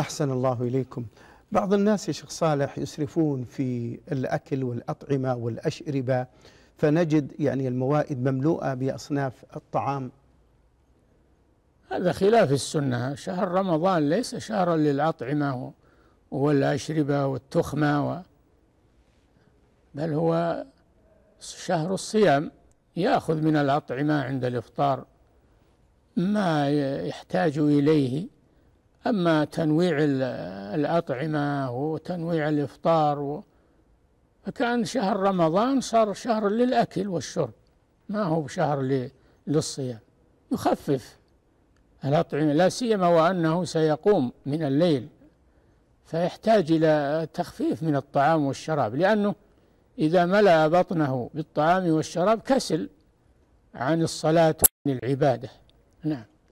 أحسن الله إليكم بعض الناس يا شيخ صالح يسرفون في الأكل والأطعمة والأشربة فنجد يعني الموائد مملوءة بأصناف الطعام هذا خلاف السنة شهر رمضان ليس شهرا للأطعمة والأشربة والتخمة و بل هو شهر الصيام يأخذ من الأطعمة عند الإفطار ما يحتاج إليه أما تنويع الأطعمة وتنويع الإفطار فكان شهر رمضان صار شهر للأكل والشرب ما هو شهر للصيام يخفف الأطعمة لا سيما وأنه سيقوم من الليل فيحتاج إلى تخفيف من الطعام والشراب لأنه إذا ملأ بطنه بالطعام والشراب كسل عن الصلاة وعن العبادة نعم